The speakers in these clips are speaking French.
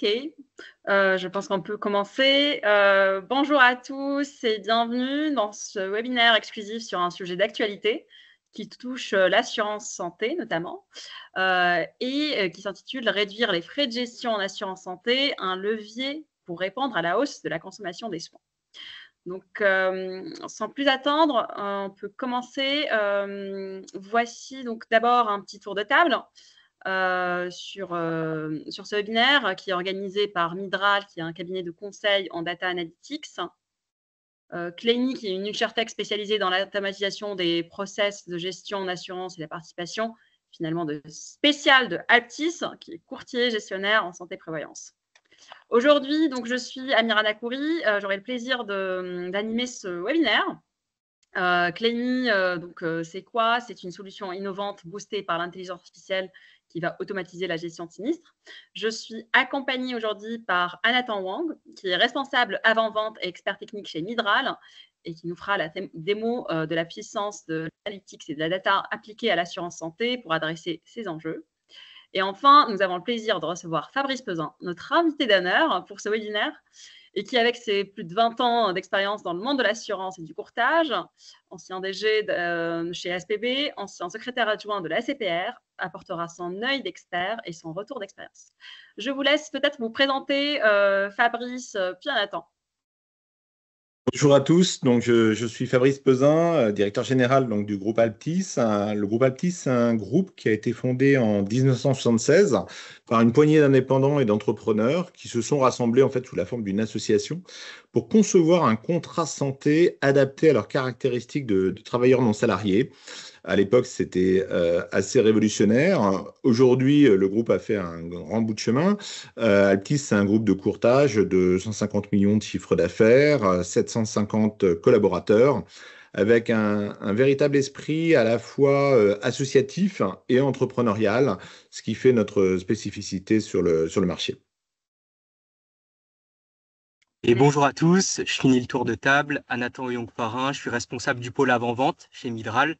Ok, euh, je pense qu'on peut commencer. Euh, bonjour à tous et bienvenue dans ce webinaire exclusif sur un sujet d'actualité qui touche euh, l'assurance santé notamment et qui s'intitule Réduire les frais de gestion en assurance santé, un levier pour répondre à la hausse de la consommation des soins. Donc, sans plus attendre, on peut commencer. voici donc d'abord un petit tour de table. Euh, euh, sur, ce webinaire qui est organisé par Midral, qui est un cabinet de conseil en data analytics. Euh, qui est une insurtech spécialisée dans l'automatisation des process de gestion en assurance et la participation, finalement, de spécial de Altis, qui est courtier gestionnaire en santé prévoyance. Aujourd'hui, donc, je suis Amira Nakouri. Euh, j'aurai le plaisir d'animer ce webinaire. Euh, donc c'est quoi C'est une solution innovante boostée par l'intelligence artificielle qui va automatiser la gestion de sinistre. Je suis accompagnée aujourd'hui par Anathan Wang, qui est responsable avant-vente et expert technique chez Nidral, et qui nous fera la démo euh, de la puissance de l'analytics et de la data appliquée à l'assurance santé pour adresser ces enjeux. Et enfin, nous avons le plaisir de recevoir Fabrice Pesin, notre invité d'honneur pour ce webinaire, et qui, avec ses plus de 20 ans d'expérience dans le monde de l'assurance et du courtage, ancien DG euh, chez SPB, ancien secrétaire adjoint de la CPR, apportera son œil d'expert et son retour d'expérience. Je vous laisse peut-être vous présenter euh, Fabrice euh, Pianatan. Bonjour à tous, donc je, suis Fabrice Pesin, euh, directeur général donc, du groupe Alptis. le groupe Alptis, c'est un groupe qui a été fondé en 1976 par une poignée d'indépendants et d'entrepreneurs qui se sont rassemblés en fait sous la forme d'une association pour concevoir un contrat santé adapté à leurs caractéristiques de, de travailleurs non salariés. À l'époque, c'était euh, assez révolutionnaire. Aujourd'hui, le groupe a fait un grand bout de chemin. Euh, Altis, c'est un groupe de courtage de 150 millions de chiffres d'affaires, 750 collaborateurs avec un, véritable esprit à la fois euh, associatif et entrepreneurial, ce qui fait notre spécificité sur le, sur le marché. Et bonjour à tous, je finis le tour de table. Anathan young parin je suis responsable du pôle avant-vente chez Midral.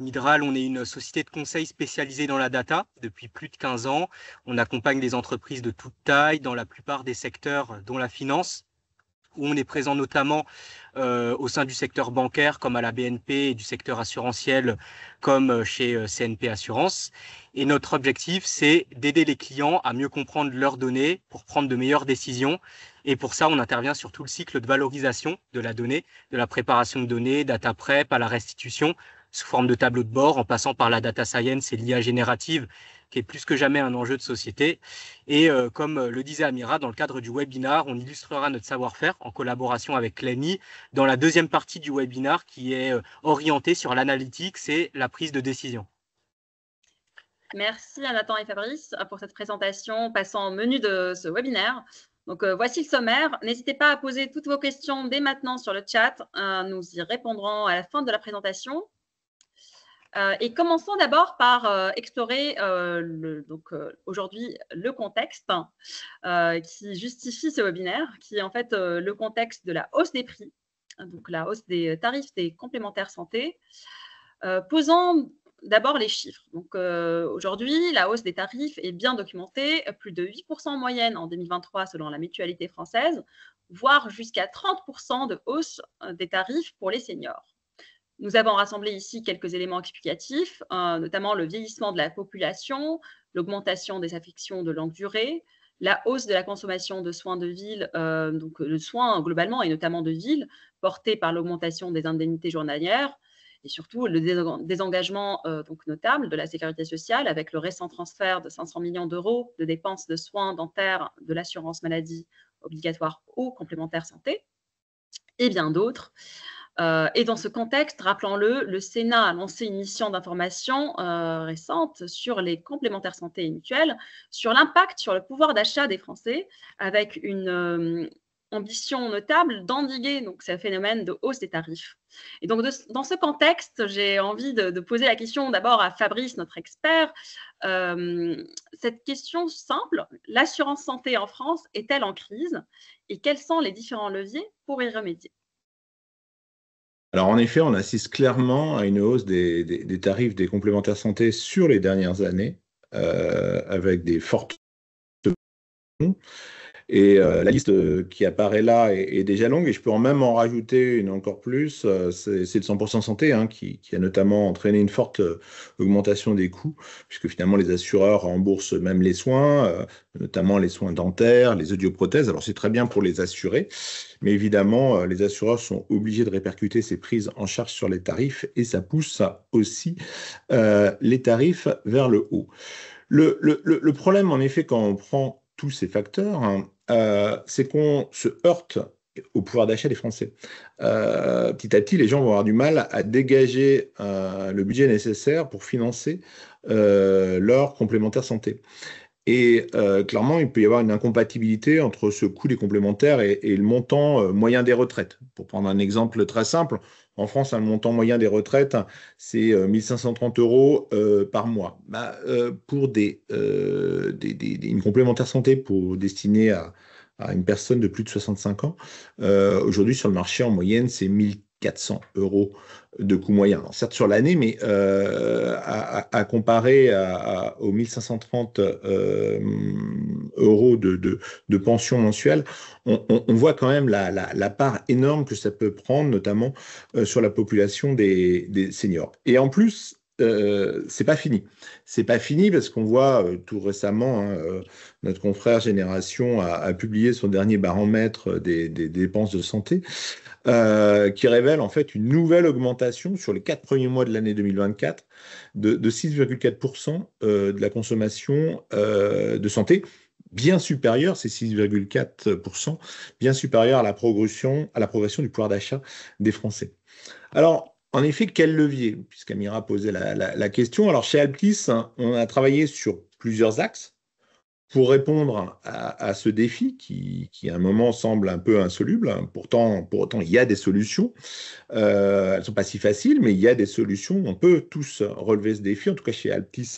Midral, on est une société de conseil spécialisée dans la data depuis plus de 15 ans. On accompagne des entreprises de toute taille dans la plupart des secteurs, euh, dont la finance, où on est présent notamment euh, au sein du secteur bancaire comme à la BNP et du secteur assurantiel comme euh, chez CNP Assurance. Et notre objectif, c'est d'aider les clients à mieux comprendre leurs données pour prendre de meilleures décisions. Et pour ça, on intervient sur tout le cycle de valorisation de la donnée, de la préparation de données, data prep à la restitution, sous forme de tableau de bord, en passant par la data science et l'IA générative, qui est plus que jamais un enjeu de société. Et euh, comme euh, le disait Amira, dans le cadre du webinar, on illustrera notre savoir-faire en collaboration avec Clémy dans la deuxième partie du webinar qui est euh, orientée sur l'analytique et la prise de décision. Merci à Nathan et Fabrice pour cette présentation passant au menu de ce webinaire. Donc, voici le sommaire. N'hésitez pas à poser toutes vos questions dès maintenant sur le chat. nous y répondrons à la fin de la présentation. Euh, et commençons d'abord par euh, explorer euh, donc aujourd'hui le contexte qui justifie ce webinaire, qui est en fait le contexte de la hausse des prix, donc la hausse des tarifs des complémentaires santé. posant d'abord les chiffres. Donc aujourd'hui, la hausse des tarifs est bien documentée, plus de 8% en moyenne en 2023 selon la mutualité française, voire jusqu'à 30% de hausse des tarifs pour les seniors. Nous avons rassemblé ici quelques éléments explicatifs, euh, notamment le vieillissement de la population, l'augmentation des affections de longue durée, la hausse de la consommation de soins de ville, euh, donc euh, le soin globalement et notamment de ville, portée par l'augmentation des indemnités journalières, et surtout le désengagement donc notable de la sécurité sociale avec le récent transfert de 500 millions d'euros de dépenses de soins dentaires de l'assurance maladie obligatoire aux complémentaires santé, et bien d'autres. Euh, et dans ce contexte, rappelons-le, le Sénat a lancé une mission d'information euh, récente sur les complémentaires santé et mutuelles, sur l'impact sur le pouvoir d'achat des Français, avec une euh, ambition notable d'endiguer ce phénomène de hausse des tarifs. Et donc dans ce contexte, j'ai envie de, de, poser la question d'abord à Fabrice, notre expert. cette question simple l'assurance santé en France est-elle en crise et quels sont les différents leviers pour y remédier alors en effet, on assiste clairement à une hausse des, tarifs des complémentaires santé sur les dernières années, euh, avec des fortes et euh, la liste euh, qui apparaît là est, déjà longue, et je peux en même en rajouter une encore plus. Euh, c'est le 100% santé hein, qui, a notamment entraîné une forte augmentation des coûts, puisque finalement les assureurs remboursent même les soins, notamment les soins dentaires, les audioprothèses. Alors c'est très bien pour les assurer, mais évidemment les assureurs sont obligés de répercuter ces prises en charge sur les tarifs, et ça pousse aussi les tarifs vers le haut. Le, le, problème, en effet, quand on prend ces facteurs, hein, euh, c'est qu'on se heurte au pouvoir d'achat des Français. Euh, petit à petit, les gens vont avoir du mal à dégager euh, le budget nécessaire pour financer leur complémentaire santé. Et euh, clairement, il peut y avoir une incompatibilité entre ce coût des complémentaires et, le montant euh, moyen des retraites. Pour prendre un exemple très simple, en France, le montant moyen des retraites, c'est 1530 euh, euros par mois. Bah, pour une complémentaire santé pour, destinée à, une personne de plus de 65 ans. Aujourd'hui, sur le marché, en moyenne, c'est 1000, 400 euros de coût moyen. certes sur l'année, mais euh, à, comparer aux 1530 euh, euros de, pension mensuelle, on, voit quand même la, part énorme que ça peut prendre, notamment euh, sur la population des, seniors. Et en plus, c'est pas fini. C'est pas fini parce qu'on voit tout récemment, hein, notre confrère Génération a, publié son dernier baromètre des dépenses de santé. Euh, qui révèle en fait une nouvelle augmentation sur les quatre premiers mois de l'année 2024 de, 6,4% euh, de la consommation euh, de santé bien supérieure, c'est 6,4%, bien supérieure à la progression, à la progression du pouvoir d'achat des Français. Alors, en effet, quel levier Puisqu'Amira posait la, la, la, question. Alors, chez Alptis, hein, on a travaillé sur plusieurs axes pour répondre à, ce défi qui, qui, à un moment semble un peu insoluble, hein. pourtant, pour autant il y a des solutions. Euh, elles sont pas si faciles, mais il y a des solutions. On peut tous relever ce défi. En tout cas, chez Altis,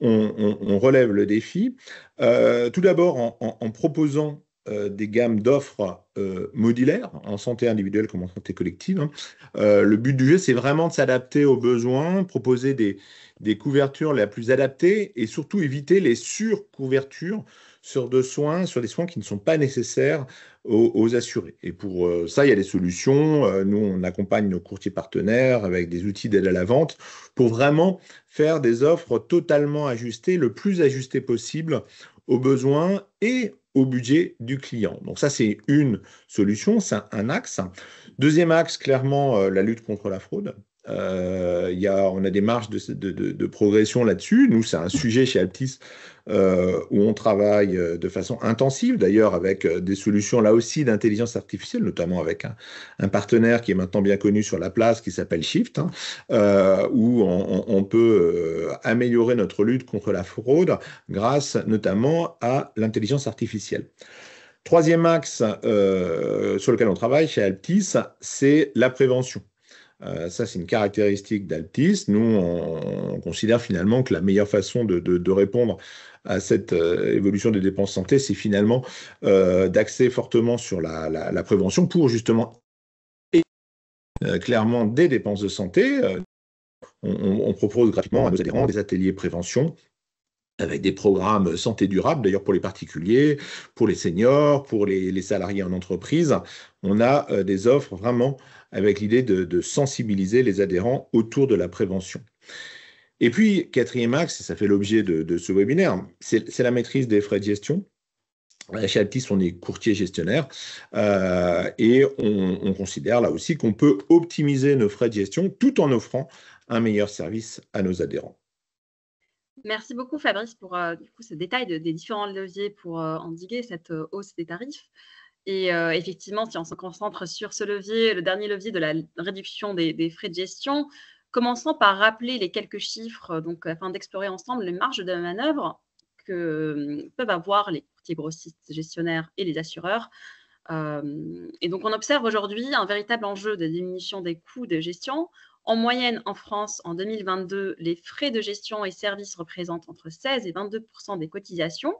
on, relève le défi. Euh, tout d'abord en, en, proposant euh, des gammes d'offres euh, modulaires, en santé individuelle comme en santé collective. Hein. Euh, le but du jeu, c'est vraiment de s'adapter aux besoins, proposer des, couvertures les plus adaptées et surtout éviter les surcouvertures sur de soins, sur des soins qui ne sont pas nécessaires aux, assurés. Et pour ça, il y a des solutions. nous, on accompagne nos courtiers partenaires avec des outils d'aide à la vente pour vraiment faire des offres totalement ajustées, le plus ajustées possible aux besoins et au budget du client. Donc ça, c'est une solution, c'est un axe. Deuxième axe, clairement, euh, la lutte contre la fraude. Euh, y a, on a des marges de, progression là-dessus. Nous, c'est un sujet chez Altis euh, où on travaille euh, de façon intensive, d'ailleurs, avec des solutions là aussi d'intelligence artificielle, notamment avec un, partenaire qui est maintenant bien connu sur la place, qui s'appelle Shift, hein, où on, on, peut améliorer notre lutte contre la fraude grâce notamment à l'intelligence artificielle. Troisième axe sur lequel on travaille chez Altis, c'est la prévention. Euh, ça, c'est une caractéristique d'Altis. Nous, on, considère finalement que la meilleure façon de, répondre à cette euh, évolution des dépenses santé, c'est finalement euh, d'axer fortement sur la, prévention pour justement euh, clairement des dépenses de santé. On, on, propose gratuitement à nos adhérents des ateliers prévention avec des programmes santé durable, d'ailleurs pour les particuliers, pour les seniors, pour les, les salariés en entreprise. On a des offres vraiment avec l'idée de, sensibiliser les adhérents autour de la prévention. Et puis, quatrième axe, ça fait l'objet de, ce webinaire, c'est la maîtrise des frais de gestion. Euh, chez Altis, on est courtier gestionnaire euh, et on, considère là aussi qu'on peut optimiser nos frais de gestion tout en offrant un meilleur service à nos adhérents. Merci beaucoup Fabrice pour euh, ce détail des différents leviers pour endiguer cette hausse des tarifs. Et euh, effectivement, si on se concentre sur ce levier, le dernier levier de la réduction des, frais de gestion, commençons par rappeler les quelques chiffres euh, donc, afin d'explorer ensemble les marges de manœuvre que euh, peuvent avoir les courtiers grossistes, gestionnaires et les assureurs. et donc, on observe aujourd'hui un véritable enjeu de diminution des coûts de gestion. En moyenne, en France, en 2022, les frais de gestion et services représentent entre 16 et 22 des cotisations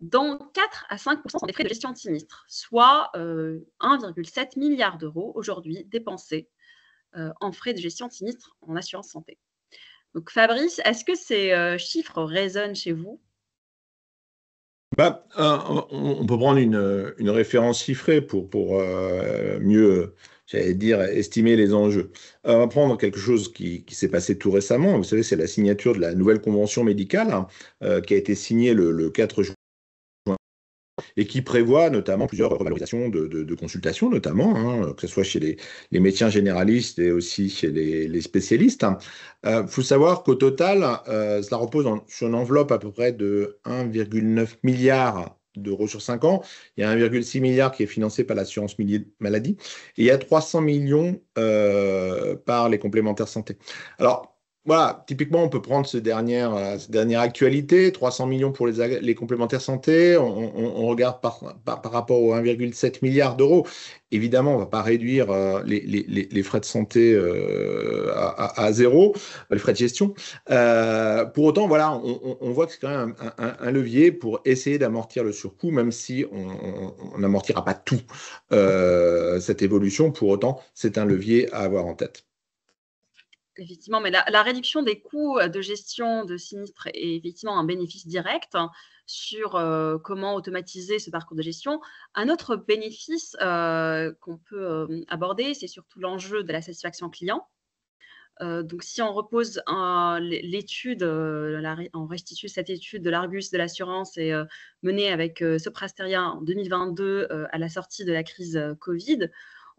dans 4 à 5 des frais de gestion de sinistre, soit 1,7 euh, milliard d'euros aujourd'hui dépensés euh, en frais de gestion de sinistre en assurance santé. Donc Fabrice, est-ce que ces euh, chiffres résonnent chez vous bah, on, peut prendre une, référence chiffrée pour, mieux j'allais dire, estimer les enjeux. on va prendre quelque chose qui, s'est passé tout récemment. Vous savez, c'est la signature de la nouvelle convention médicale hein, qui a été signée le 4 juin et qui prévoit notamment plusieurs revalorisations de, de, consultations, notamment, hein, que ce soit chez les, médecins généralistes et aussi chez les, spécialistes. Il hein. euh, faut savoir qu'au total, euh, cela repose sur une enveloppe à peu près de 1,9 milliard d'euros sur 5 ans. Il y a 1,6 milliard qui est financé par l'assurance maladie et il y a 300 millions euh, par les complémentaires santé. Alors, voilà, typiquement, on peut prendre ces dernières, dernière 300 euh, millions pour les, complémentaires santé, on, regarde par, par, rapport aux 1,7 milliard d'euros. Évidemment, on ne va pas réduire euh, les, frais de santé euh, à, zéro, les frais de gestion. pour autant, voilà, on, on voit que c'est quand même un, un, levier pour essayer d'amortir le surcoût, même si on n'amortira pas tout cette évolution. Pour autant, c'est un levier à avoir en tête. Effectivement, mais la, réduction des coûts euh, de gestion de sinistres est effectivement un bénéfice direct hein, sur euh, comment automatiser ce parcours de gestion. Un autre bénéfice euh, qu'on peut aborder, c'est surtout l'enjeu de la satisfaction client. donc, si on repose l'étude, on restitue cette étude de l'Argus de l'assurance et menée avec Soprasteria en 2022 à la sortie de la crise Covid,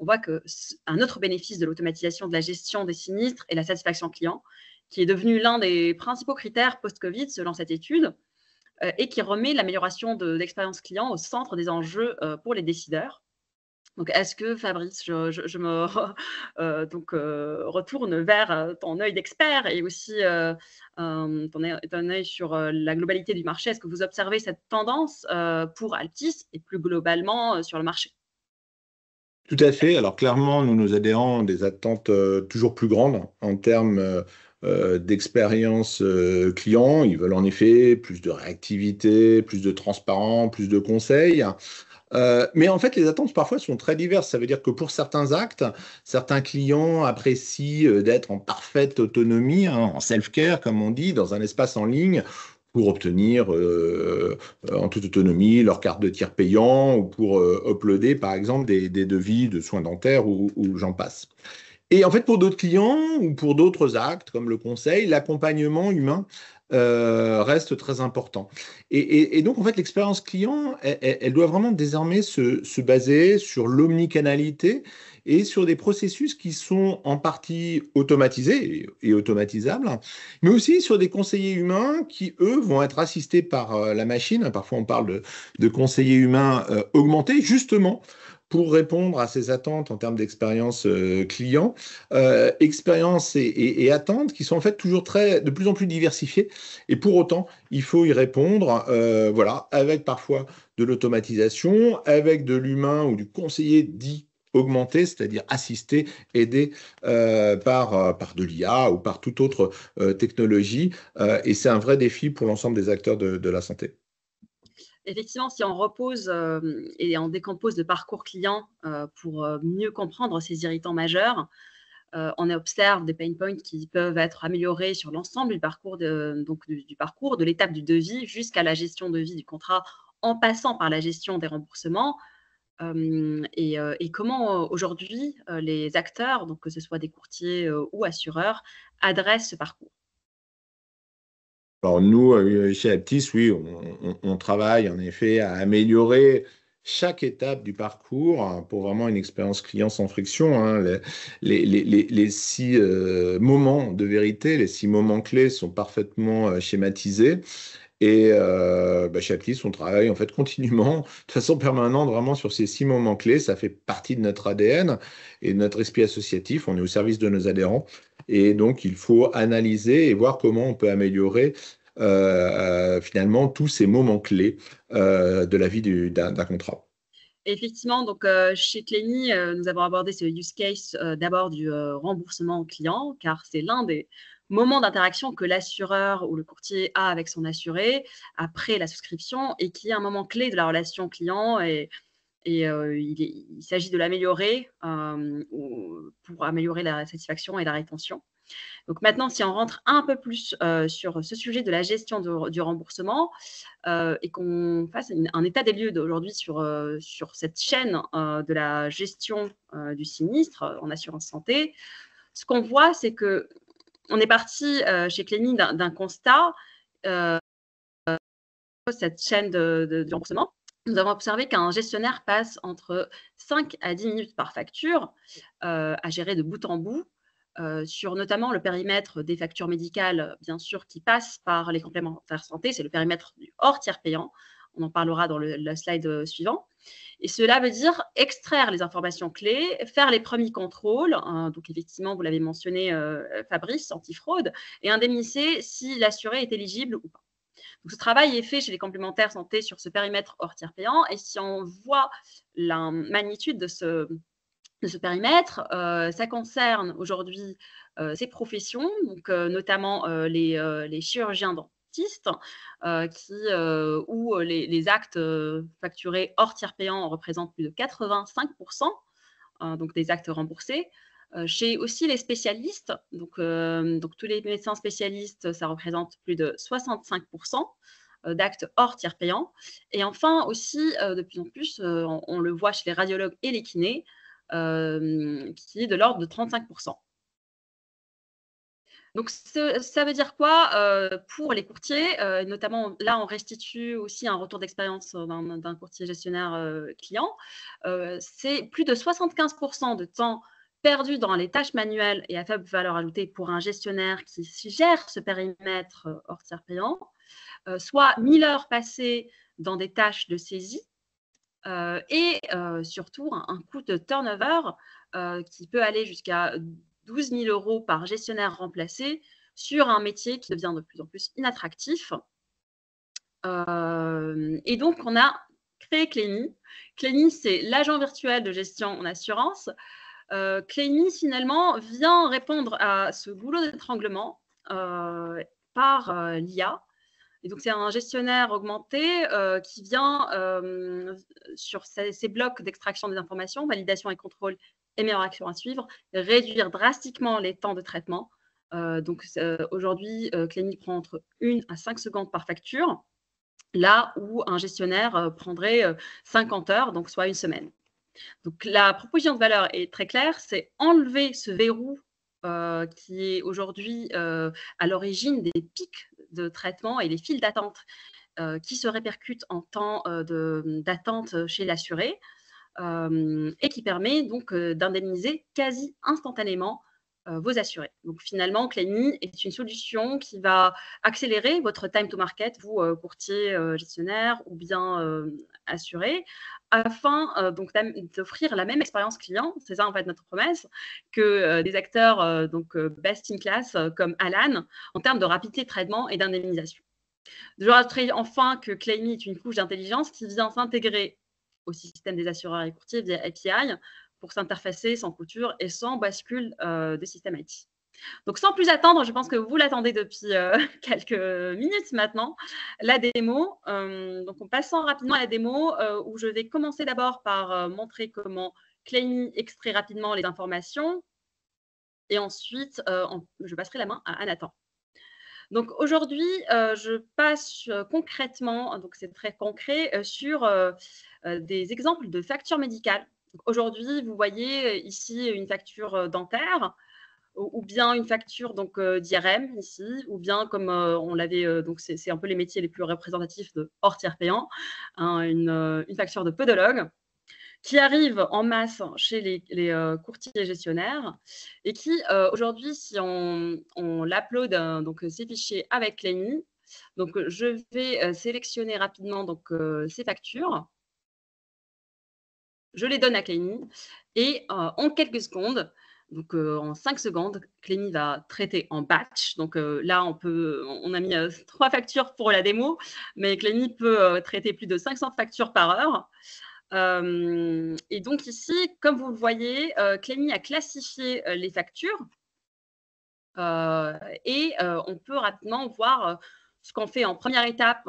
on voit que un autre bénéfice de l'automatisation de la gestion des sinistres est la satisfaction client, qui est devenue l'un des principaux critères post-Covid selon cette étude, euh, et qui remet l'amélioration de l'expérience client au centre des enjeux euh, pour les décideurs. Donc, est-ce que Fabrice, je, me euh, donc, retourne vers ton œil d'expert et aussi ton, ton, œil, sur la globalité du marché Est-ce que vous observez cette tendance pour Altis et plus globalement sur le marché tout à fait. Alors clairement, nous, nous adhérons à des attentes euh, toujours plus grandes en termes euh, euh, d'expérience client. Ils veulent en effet plus de réactivité, plus de transparence, plus de conseils. mais en fait, les attentes parfois sont très diverses. Ça veut dire que pour certains actes, certains clients apprécient d'être en parfaite autonomie, hein, en self-care, comme on dit, dans un espace en ligne pour obtenir euh, en toute autonomie leur carte de tiers payant ou pour euh, uploader par exemple des, devis de soins dentaires ou, j'en passe. Et en fait, pour d'autres clients ou pour d'autres actes comme le conseil, l'accompagnement humain euh, reste très important. Et, donc, en fait, l'expérience client, elle, doit vraiment désormais se baser sur l'omnicanalité et sur des processus qui sont en partie automatisés et automatisables, mais aussi sur des conseillers humains qui, eux, vont être assistés par euh, la machine. Parfois, on parle de, conseillers humains euh, augmentés, justement pour répondre à ces attentes en termes d'expérience euh, client, expérience et, attentes qui sont en fait toujours très, de plus en plus diversifiées. Et pour autant, il faut y répondre, voilà, avec parfois de l'automatisation, avec de l'humain ou du conseiller dit augmenter, c'est-à-dire assister, aider euh, par, euh, par de l'IA ou par toute autre euh, technologie. et c'est un vrai défi pour l'ensemble des acteurs de, de, la santé. Effectivement, si on repose et on décompose le parcours client pour mieux comprendre ces irritants majeurs, on observe des pain points qui peuvent être améliorés sur l'ensemble du parcours de, donc du, du parcours, de l'étape du devis jusqu'à la gestion de vie du contrat en passant par la gestion des remboursements, et, comment aujourd'hui les acteurs, donc que ce soit des courtiers ou assureurs, adressent ce parcours alors nous, chez Aptis, oui, on, travaille en effet à améliorer chaque étape du parcours hein, pour vraiment une expérience client sans friction. Hein. Les, six moments de vérité, les six moments clés sont parfaitement schématisés et euh, bah, on travaille en fait continuellement, de façon permanente, vraiment sur ces six moments clés. Ça fait partie de notre ADN et de notre esprit associatif. On est au service de nos adhérents. Et donc, il faut analyser et voir comment on peut améliorer euh, euh finalement tous ces moments clés euh, de la vie d'un contrat. Effectivement, donc euh, chez Clény euh, nous avons abordé ce use case euh, d'abord du remboursement au client, car c'est l'un des moments d'interaction que l'assureur ou le courtier a avec son assuré après la souscription et qui est un moment clé de la relation client et, il s'agit de l'améliorer pour améliorer la satisfaction et la rétention. Donc maintenant, si on rentre un peu plus euh, sur ce sujet de la gestion du remboursement euh, et qu'on fasse un état des lieux d'aujourd'hui sur, euh, sur cette chaîne de la gestion du sinistre en assurance santé, ce qu'on voit, c'est que on est parti chez Clémy d'un constat cette chaîne de, remboursement nous avons observé qu'un gestionnaire passe entre 5 à 10 minutes par facture à gérer de bout en bout euh, sur notamment le périmètre des factures médicales, bien sûr, qui passent par les complémentaires santé, c'est le périmètre du hors tiers payant. On en parlera dans le, slide euh, suivant. Et cela veut dire extraire les informations clés, faire les premiers contrôles, hein, donc effectivement, vous l'avez mentionné, euh, Fabrice, anti-fraude, et indemniser si l'assuré est éligible ou pas. Donc, ce travail est fait chez les complémentaires santé sur ce périmètre hors tiers payant. Et si on voit la magnitude de ce, de ce périmètre. Euh, ça concerne aujourd'hui euh, ces professions, donc, euh, notamment les, chirurgiens dentistes qui, où les, actes facturés hors tiers payant représentent plus de 85%, donc des actes remboursés. Chez aussi les spécialistes, donc, donc tous les médecins spécialistes, ça représente plus de 65% d'actes hors tiers payants. Et enfin aussi, de plus en plus, on, le voit chez les radiologues et les kinés, euh, qui est de l'ordre de 35%. Donc, ça veut dire quoi euh, pour les courtiers euh, Notamment, là, on restitue aussi un retour d'expérience d'un courtier gestionnaire client. c'est plus de 75% de temps perdu dans les tâches manuelles et à faible valeur ajoutée pour un gestionnaire qui gère ce périmètre hors tiers payant, soit 1000 heures passées dans des tâches de saisie euh, et euh, surtout un, coût de turnover euh, qui peut aller jusqu'à 12 000 euros par gestionnaire remplacé sur un métier qui devient de plus en plus inattractif. et donc, on a créé Clémy. Clémy, c'est l'agent virtuel de gestion en assurance. Euh, finalement, vient répondre à ce boulot d'étranglement par l'IA et donc, c'est un gestionnaire augmenté euh, qui vient euh, sur ces, blocs d'extraction des informations, validation et contrôle et meilleure action à suivre, réduire drastiquement les temps de traitement. Euh, donc, aujourd'hui, Clémy prend entre 1 à 5 secondes par facture, là où un gestionnaire prendrait 50 heures, donc soit une semaine. Donc, la proposition de valeur est très claire, c'est enlever ce verrou qui est aujourd'hui à l'origine des pics de traitement et les files d'attente euh, qui se répercutent en temps euh, d'attente chez l'assuré euh, et qui permet donc d'indemniser quasi instantanément vos assurés. Donc finalement, Clémy est une solution qui va accélérer votre time to market, vous courtier gestionnaire ou bien assuré, afin euh, donc d'offrir la même expérience client, c'est ça en fait notre promesse, que euh, des acteurs euh, donc best in class comme Alan en termes de rapidité de traitement et d'indemnisation. Je rajouterai enfin que Claimy est une couche d'intelligence qui vient s'intégrer au système des assureurs et courtiers via API pour s'interfacer sans couture et sans bascule de système IT. Donc sans plus attendre, je pense que vous l'attendez depuis euh, quelques minutes maintenant, la démo. Euh, donc en passant rapidement à la démo, euh, où je vais commencer d'abord par montrer comment Claimy extrait rapidement les informations. Et ensuite, je passerai la main à, à Nathan. Donc aujourd'hui, je passe concrètement, donc c'est très concret, sur des exemples de factures médicales. Aujourd'hui, vous voyez ici une facture dentaire ou bien une facture donc euh, d'IRM ici, ou bien comme euh, on l'avait, euh, donc c'est un peu les métiers les plus représentatifs de hors tiers payants, hein, une, facture de podologue qui arrive en masse chez les, courtiers gestionnaires et qui aujourd'hui, si on, on l'upload donc ces fichiers avec Clémy, donc je vais sélectionner rapidement donc ces factures. Je les donne à Kaini et en quelques secondes, donc euh, en 5 secondes, Clémy va traiter en batch. Donc euh, là, on, a mis euh, trois factures pour la démo, mais Clémy peut traiter plus de 500 factures par heure. et donc ici, comme vous le voyez, Clémy a classifié les factures et on peut rapidement voir ce qu'on fait en première étape.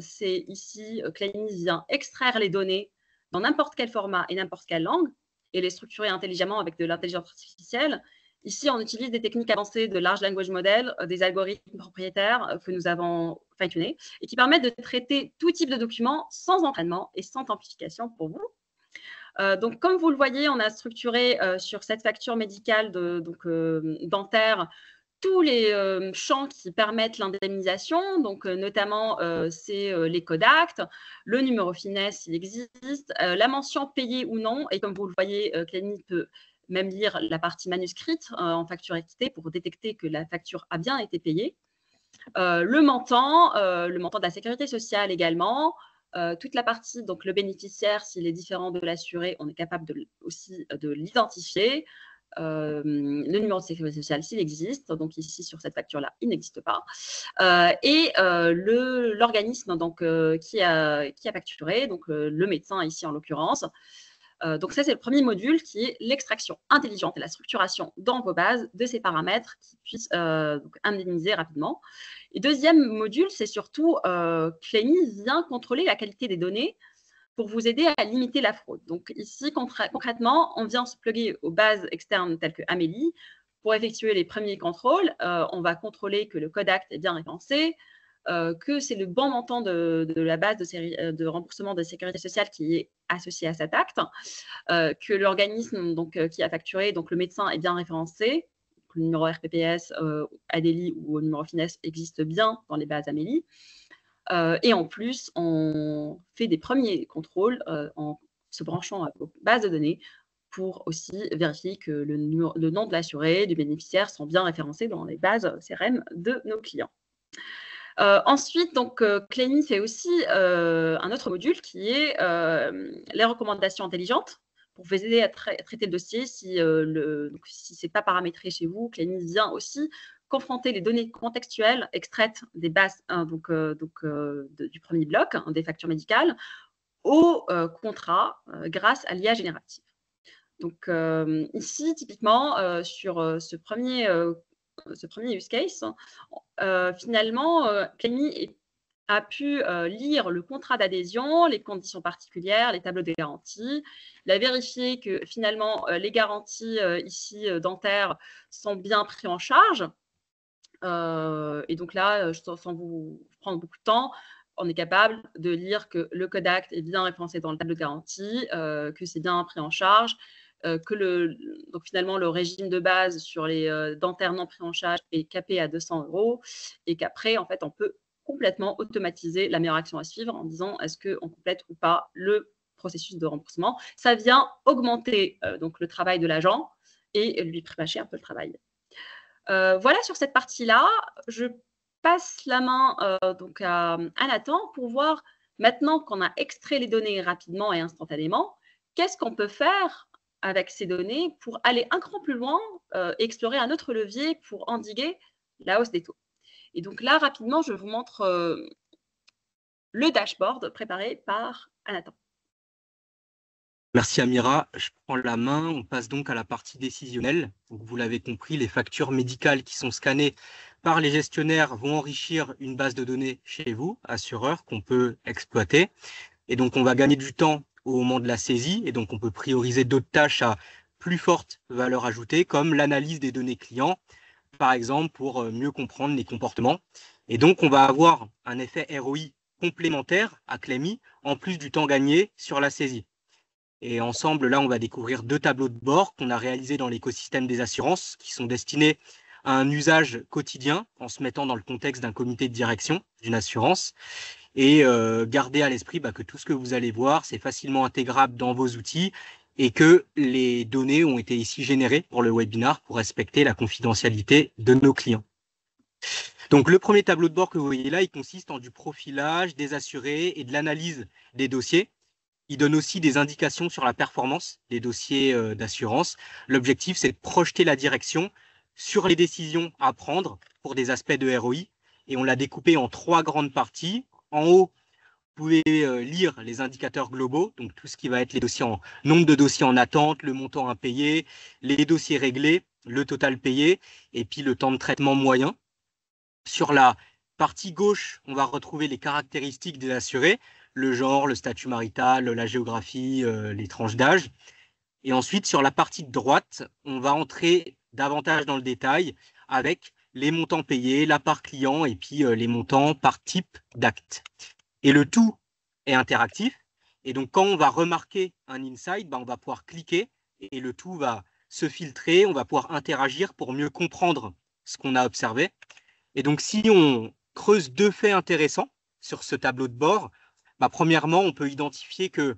c'est ici, Clémy vient extraire les données dans n'importe quel format et n'importe quelle langue et les structurer intelligemment avec de l'intelligence artificielle. Ici, on utilise des techniques avancées de large language model, euh, des algorithmes propriétaires euh, que nous avons fine et qui permettent de traiter tout type de documents sans entraînement et sans amplification pour vous. Euh, donc, comme vous le voyez, on a structuré sur cette facture médicale de, donc, dentaire tous les euh, champs qui permettent l'indemnisation, donc euh, notamment euh, c'est les codes actes, le numéro finesse s'il existe, la mention payée ou non, et comme vous le voyez, Clémy peut même lire la partie manuscrite en facture équité pour détecter que la facture a bien été payée, le montant, le montant de la sécurité sociale également, toute la partie, donc le bénéficiaire, s'il est différent de l'assuré, on est capable aussi de l'identifier le numéro de sécurité sociale s'il existe, donc ici sur cette facture-là, il n'existe pas, euh, et euh, l'organisme donc euh, qui a, qui a facturé, donc le médecin ici en l'occurrence. donc ça c'est le premier module qui est l'extraction intelligente et la structuration dans vos bases de ces paramètres qui puissent indemniser rapidement. Et deuxième module, c'est surtout euh, Clémy vient contrôler la qualité des données pour vous aider à limiter la fraude. Donc ici, concrètement, on vient se plugger aux bases externes telles que Amélie. Pour effectuer les premiers contrôles, euh, on va contrôler que le code acte est bien référencé, euh, que c'est le bon montant de, la base de, euh, de, remboursement de sécurité sociale qui est associé à cet acte, que l'organisme donc, qui a facturé, donc le médecin, est bien référencé, le numéro RPPS, Adélie ou le numéro Finesse existe bien dans les bases Amélie, euh, et en plus, on fait des premiers contrôles euh, en se branchant à vos bases de données pour aussi vérifier que le, nom de l'assuré, du bénéficiaire sont bien référencés dans les bases CRM de nos clients. Euh, ensuite, donc, fait aussi un autre module qui est les recommandations intelligentes pour vous aider à, traiter le dossier si ce si n'est pas paramétré chez vous. Clémy vient aussi confronter les données contextuelles extraites des bases hein, donc, euh, donc, euh, du premier bloc hein, des factures médicales au euh, contrat grâce à l'IA générative. Donc ici, typiquement, sur ce premier, ce, premier, use case, finalement, Clémy a pu lire le contrat d'adhésion, les conditions particulières, les tableaux de garantie. l'a a vérifié que finalement, les garanties ici dentaires sont bien prises en charge euh, et donc là, euh, sans vous prendre beaucoup de temps, on est capable de lire que le code acte est bien référencé dans le tableau de garantie, euh, que c'est bien pris en charge, que le, donc finalement le régime de base sur les euh, dentaires non pris en charge est capé à 200 euros et qu'après, en fait, on peut complètement automatiser la meilleure action à suivre en disant est-ce qu'on complète ou pas le processus de remboursement. Ça vient augmenter donc le travail de l'agent et lui prépacher un peu le travail. Euh, voilà sur cette partie-là. Je passe la main euh, donc à, Nathan pour voir maintenant qu'on a extrait les données rapidement et instantanément, qu'est-ce qu'on peut faire avec ces données pour aller un cran plus loin euh, et explorer un autre levier pour endiguer la hausse des taux. Et donc là, rapidement, je vous montre le dashboard préparé par Nathan. Merci Amira. Je prends la main. On passe donc à la partie décisionnelle. vous l'avez compris, les factures médicales qui sont scannées par les gestionnaires vont enrichir une base de données chez vous, assureur, qu'on peut exploiter. Et donc, on va gagner du temps au moment de la saisie. Et donc, on peut prioriser d'autres tâches à plus forte valeur ajoutée, comme l'analyse des données clients, par exemple, pour euh, mieux comprendre les comportements. Et donc, on va avoir un effet ROI complémentaire à Clémy, en plus du temps gagné sur la saisie. Et ensemble, là, on va découvrir deux tableaux de bord qu'on a réalisés dans l'écosystème des assurances, qui sont destinés à un usage quotidien en se mettant dans le contexte d'un comité de direction d'une assurance. Et euh, gardez à l'esprit bah, que tout ce que vous allez voir, c'est facilement intégrable dans vos outils et que les données ont été ici générées pour le webinar pour respecter la confidentialité de nos clients. Donc le premier tableau de bord que vous voyez là, il consiste en du profilage des assurés et de l'analyse des dossiers il donne aussi des indications sur la performance des dossiers euh, d'assurance. L'objectif, c'est de projeter la direction sur les décisions à prendre pour des aspects de ROI. Et on l'a découpé en trois grandes parties. En haut, vous pouvez euh, lire les indicateurs globaux, donc tout ce qui va être les dossiers nombre de dossiers en attente, le montant impayé, les dossiers réglés, le total payé, et puis le temps de traitement moyen. Sur la partie gauche, on va retrouver les caractéristiques des assurés, le genre, le statut marital, la géographie, euh, les tranches d'âge. Et ensuite, sur la partie de droite, on va entrer davantage dans le détail avec les montants payés, la part client et puis euh, les montants par type d'acte. Et le tout est interactif. Et donc, quand on va remarquer un insight, bah, on va pouvoir cliquer et le tout va se filtrer, on va pouvoir interagir pour mieux comprendre ce qu'on a observé. Et donc, si on creuse deux faits intéressants sur ce tableau de bord, bah, premièrement, on peut identifier que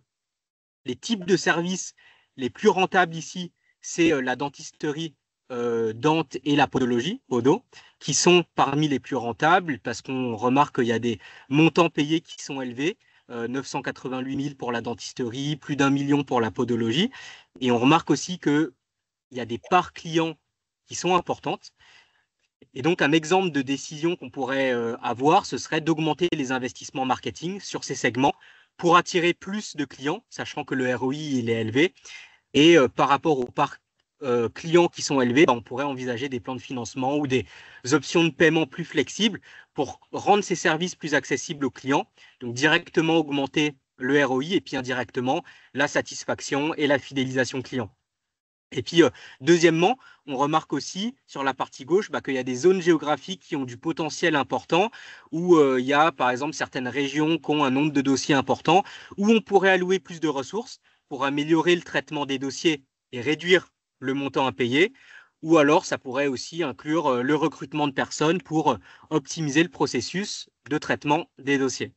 les types de services les plus rentables ici, c'est euh, la dentisterie, euh, dente et la podologie, podo, qui sont parmi les plus rentables parce qu'on remarque qu'il y a des montants payés qui sont élevés. 988 euh, 000 pour la dentisterie, plus d'un million pour la podologie. Et on remarque aussi qu'il y a des parts clients qui sont importantes. Et donc, un exemple de décision qu'on pourrait euh, avoir, ce serait d'augmenter les investissements marketing sur ces segments pour attirer plus de clients, sachant que le ROI est élevé. Et euh, par rapport aux parcs euh, clients qui sont élevés, bah, on pourrait envisager des plans de financement ou des options de paiement plus flexibles pour rendre ces services plus accessibles aux clients. Donc directement augmenter le ROI et puis indirectement la satisfaction et la fidélisation client. Et puis, euh, deuxièmement, on remarque aussi sur la partie gauche bah, qu'il y a des zones géographiques qui ont du potentiel important, où euh, il y a par exemple certaines régions qui ont un nombre de dossiers important, où on pourrait allouer plus de ressources pour améliorer le traitement des dossiers et réduire le montant à payer. Ou alors, ça pourrait aussi inclure euh, le recrutement de personnes pour optimiser le processus de traitement des dossiers.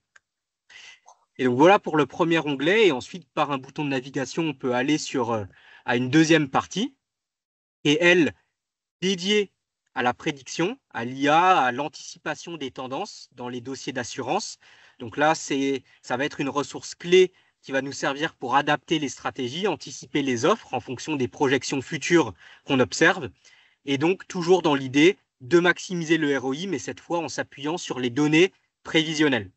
Et donc voilà pour le premier onglet. Et ensuite, par un bouton de navigation, on peut aller sur à une deuxième partie, et elle, dédiée à la prédiction, à l'IA, à l'anticipation des tendances dans les dossiers d'assurance. Donc là, c'est, ça va être une ressource clé qui va nous servir pour adapter les stratégies, anticiper les offres en fonction des projections futures qu'on observe. Et donc, toujours dans l'idée de maximiser le ROI, mais cette fois en s'appuyant sur les données prévisionnelles.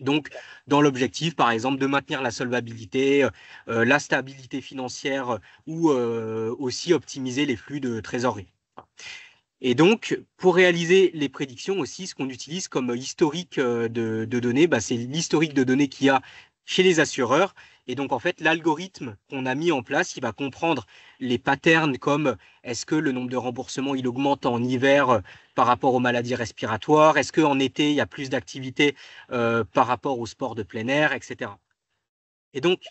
Donc, dans l'objectif, par exemple, de maintenir la solvabilité, euh, euh, la stabilité financière euh, ou aussi optimiser les flux de trésorerie. Et donc, pour réaliser les prédictions aussi, ce qu'on utilise comme historique de, données, bah, c'est l'historique de données qu'il y a chez les assureurs et donc, en fait, l'algorithme qu'on a mis en place, il va comprendre les patterns comme est-ce que le nombre de remboursements, il augmente en hiver euh, par rapport aux maladies respiratoires, est-ce qu'en été, il y a plus d'activité euh, par rapport au sport de plein air, etc. Et donc,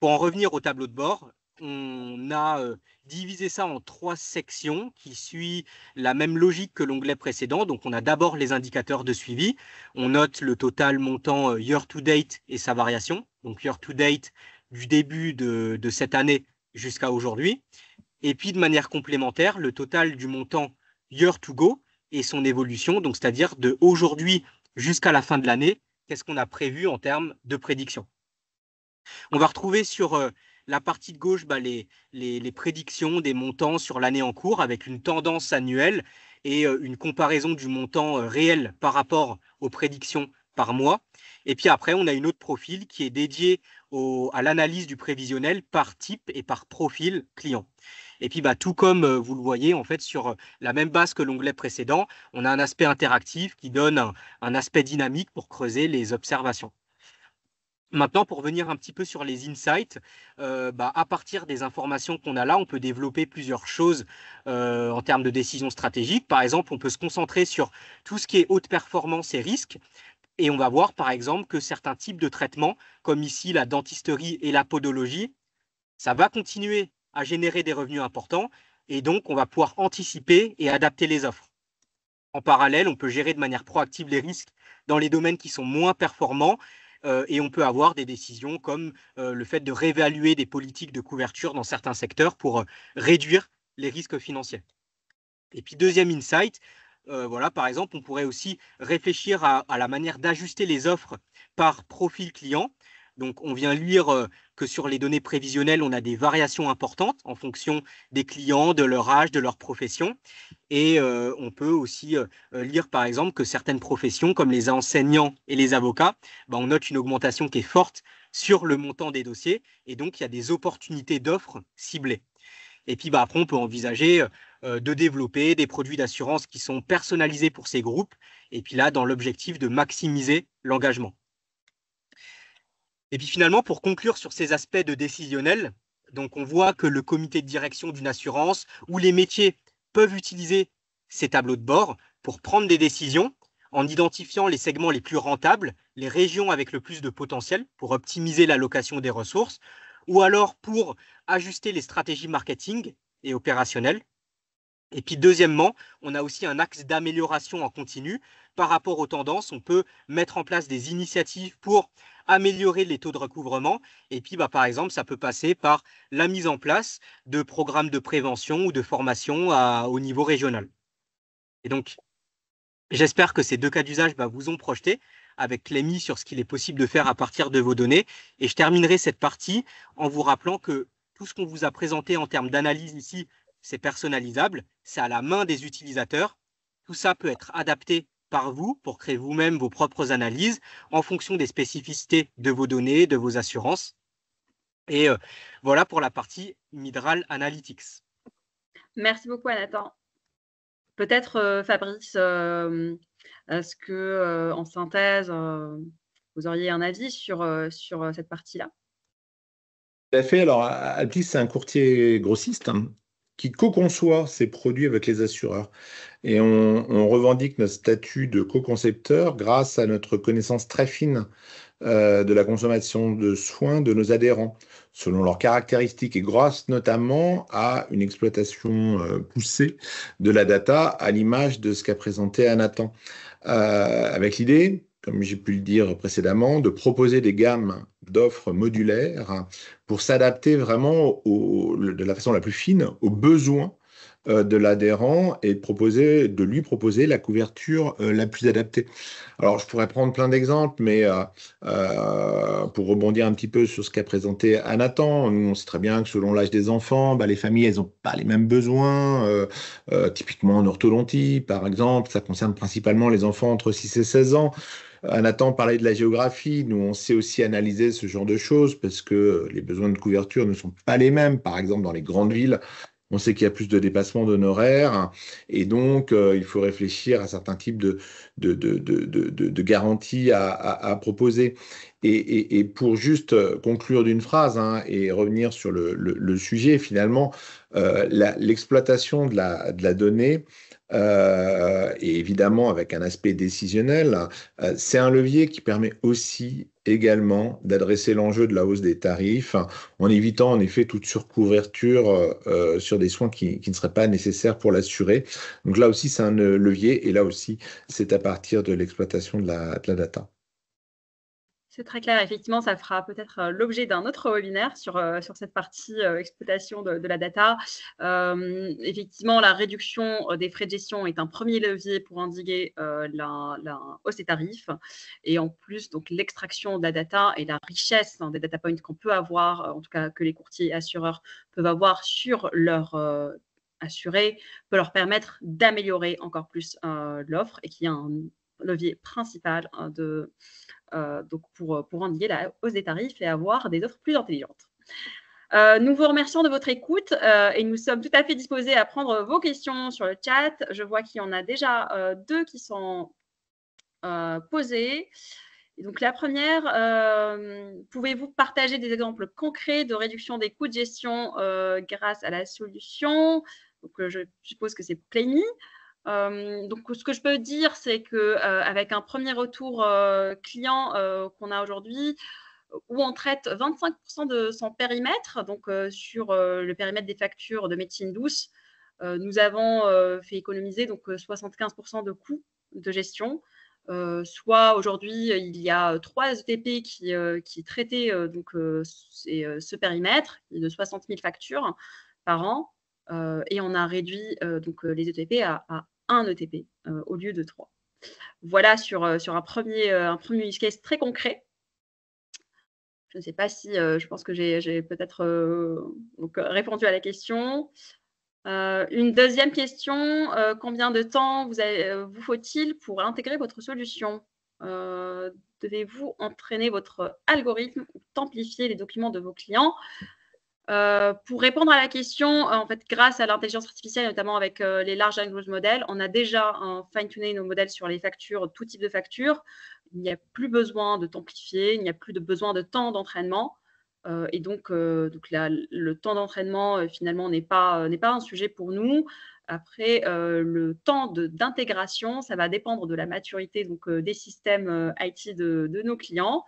pour en revenir au tableau de bord, on a euh, divisé ça en trois sections qui suivent la même logique que l'onglet précédent. Donc, on a d'abord les indicateurs de suivi. On note le total montant euh, year to date et sa variation. Donc, year to date du début de, cette année jusqu'à aujourd'hui. Et puis, de manière complémentaire, le total du montant year to go et son évolution. Donc, c'est-à-dire de aujourd'hui jusqu'à la fin de l'année, qu'est-ce qu'on a prévu en termes de prédiction. On va retrouver sur euh, la partie de gauche, bah, les, prédictions des montants sur l'année en cours avec une tendance annuelle et euh, une comparaison du montant euh, réel par rapport aux prédictions par mois. Et puis après, on a une autre profil qui est dédiée à l'analyse du prévisionnel par type et par profil client. Et puis, bah, tout comme euh, vous le voyez, en fait, sur la même base que l'onglet précédent, on a un aspect interactif qui donne un aspect dynamique pour creuser les observations. Maintenant, pour venir un petit peu sur les insights, euh, bah, à partir des informations qu'on a là, on peut développer plusieurs choses euh, en termes de décision stratégique. Par exemple, on peut se concentrer sur tout ce qui est haute performance et risque. Et on va voir, par exemple, que certains types de traitements, comme ici la dentisterie et la podologie, ça va continuer à générer des revenus importants. Et donc, on va pouvoir anticiper et adapter les offres. En parallèle, on peut gérer de manière proactive les risques dans les domaines qui sont moins performants euh, et on peut avoir des décisions comme euh, le fait de réévaluer des politiques de couverture dans certains secteurs pour euh, réduire les risques financiers. Et puis deuxième insight, voilà, par exemple, on pourrait aussi réfléchir à la manière d'ajuster les offres par profil client donc on vient lire euh, que sur les données prévisionnelles, on a des variations importantes en fonction des clients, de leur âge, de leur profession. Et euh, on peut aussi euh, lire, par exemple, que certaines professions, comme les enseignants et les avocats, bah, on note une augmentation qui est forte sur le montant des dossiers. Et donc, il y a des opportunités d'offres ciblées. Et puis, bah, après, on peut envisager de développer des produits d'assurance qui sont personnalisés pour ces groupes. Et puis là, dans l'objectif de maximiser l'engagement. Et puis finalement, pour conclure sur ces aspects de décisionnel, donc on voit que le comité de direction d'une assurance ou les métiers peuvent utiliser ces tableaux de bord pour prendre des décisions en identifiant les segments les plus rentables, les régions avec le plus de potentiel pour optimiser l'allocation des ressources, ou alors pour ajuster les stratégies marketing et opérationnelles. Et puis deuxièmement, on a aussi un axe d'amélioration en continu. Par rapport aux tendances, on peut mettre en place des initiatives pour améliorer les taux de recouvrement. Et puis, bah, par exemple, ça peut passer par la mise en place de programmes de prévention ou de formation au niveau régional. Et donc, j'espère que ces deux cas d'usage bah, vous ont projeté avec Clémy sur ce qu'il est possible de faire à partir de vos données. Et je terminerai cette partie en vous rappelant que tout ce qu'on vous a présenté en termes d'analyse ici, c'est personnalisable, c'est à la main des utilisateurs. Tout ça peut être adapté par vous pour créer vous-même vos propres analyses en fonction des spécificités de vos données, de vos assurances. Et euh, voilà pour la partie Midral Analytics. Merci beaucoup, Nathan. Peut-être, euh, Fabrice, euh, est-ce que, en synthèse, vous auriez un avis sur, sur cette partie-là Tout à fait. Alors, Alpice, c'est un courtier grossiste. Hein qui co-conçoit ces produits avec les assureurs. Et on, revendique notre statut de co-concepteur grâce à notre connaissance très fine euh, de la consommation de soins de nos adhérents, selon leurs caractéristiques, et grâce notamment à une exploitation euh, poussée de la data à l'image de ce qu'a présenté Anatan. Euh, avec l'idée comme j'ai pu le dire précédemment, de proposer des gammes d'offres modulaires pour s'adapter vraiment de la façon la plus fine aux besoins euh, de l'adhérent et de, proposer, de lui proposer la couverture euh, la plus adaptée. Alors, je pourrais prendre plein d'exemples, mais euh, pour rebondir un petit peu sur ce qu'a présenté Anathan, nous, on sait très bien que selon l'âge des enfants, bah, les familles, elles n'ont pas les mêmes besoins. typiquement en orthodontie, par exemple, ça concerne principalement les enfants entre 6 et 16 ans. Nathan parlait de la géographie. Nous, on sait aussi analyser ce genre de choses parce que les besoins de couverture ne sont pas les mêmes. Par exemple, dans les grandes villes, on sait qu'il y a plus de dépassements d'honoraires et donc euh, il faut réfléchir à certains types de, de, de, de garanties à, à, proposer. Et, et, et, pour juste euh, conclure d'une phrase hein, et revenir sur le, le, sujet, finalement, euh, l'exploitation de la, donnée euh, et évidemment avec un aspect décisionnel, hein, euh, c'est un levier qui permet aussi également d'adresser l'enjeu de la hausse des tarifs hein, en évitant en effet toute surcouverture euh, sur des soins qui, ne seraient pas nécessaires pour l'assurer. Donc là aussi, c'est un levier et là aussi, c'est à partir de l'exploitation de la data. C'est très clair. Effectivement, ça fera peut-être euh, l'objet d'un autre webinaire sur, euh, sur cette partie euh, exploitation de, la data. effectivement, la réduction des frais de gestion est un premier levier pour indiguer la, hausse des tarifs. Et en plus, donc l'extraction de la data et la richesse hein, des data points qu'on peut avoir, en tout cas que les courtiers assureurs peuvent avoir sur leur assuré peut leur permettre d'améliorer encore plus l'offre et qu'il y a un levier principal hein, de euh, donc pour, euh, pour endiguer la hausse des tarifs et avoir des offres plus intelligentes. Euh, nous vous remercions de votre écoute et nous sommes tout à fait disposés à prendre vos questions sur le chat. Je vois qu'il y en a déjà deux qui sont posées. donc la première, pouvez-vous partager des exemples concrets de réduction des coûts de gestion grâce à la solution Je suppose que c'est Playme. Euh, donc, ce que je peux dire, c'est que euh, avec un premier retour euh, client qu'on a aujourd'hui, où on traite 25% de son périmètre, donc sur le périmètre des factures de médecine douce, nous avons fait économiser donc 75% de coûts de gestion. soit aujourd'hui, il y a trois ETP qui, qui traitaient donc, ce périmètre de 60 000 factures par an. et on a réduit donc, les ETP à, à un ETP euh, au lieu de trois. Voilà sur, euh, sur un, premier, euh, un premier use case très concret. Je ne sais pas si je pense que j'ai peut-être répondu à la question. une deuxième question, combien de temps vous, vous faut-il pour intégrer votre solution Devez-vous entraîner votre algorithme ou templifier les documents de vos clients euh, pour répondre à la question, euh, en fait, grâce à l'intelligence artificielle, notamment avec euh, les large language models, on a déjà fine-tuné nos modèles sur les factures, tout type de factures. Il n'y a plus besoin de templifier, il n'y a plus de besoin de temps d'entraînement. et donc, donc le temps d'entraînement, finalement, n'est pas, pas un sujet pour nous. Après, le temps d'intégration, ça va dépendre de la maturité donc, des systèmes IT de, de nos clients.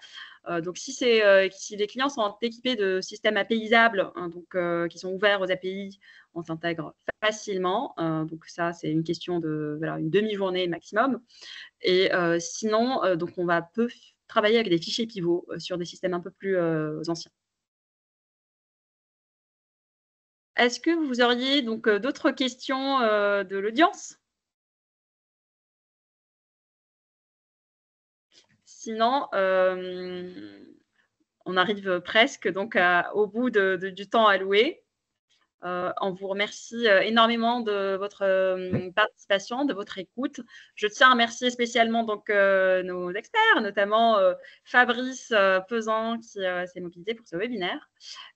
Euh, donc, euh, si, les clients sont équipés de systèmes apaisables, hein, donc, euh, qui sont ouverts aux API, on s'intègre facilement. donc, ça, c'est une question de voilà, une demi-journée maximum. Et sinon, donc, on va peu travailler avec des fichiers pivots sur des systèmes un peu plus anciens. Est-ce que vous auriez donc d'autres questions de l'audience Sinon, euh, on arrive presque donc au bout du temps alloué. Euh, on vous remercie euh, énormément de votre participation, de votre écoute. Je tiens à remercier spécialement donc, nos experts, notamment Fabrice Pesant qui s'est mobilisé pour ce webinaire,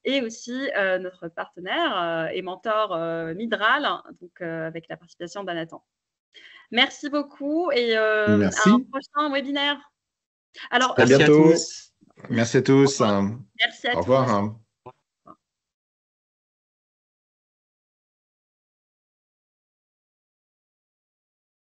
et aussi notre partenaire et mentor Midral, donc, avec la participation d'Anathan. Merci beaucoup et à un prochain webinaire. Alors, à merci À tous. Merci à tous. Au revoir.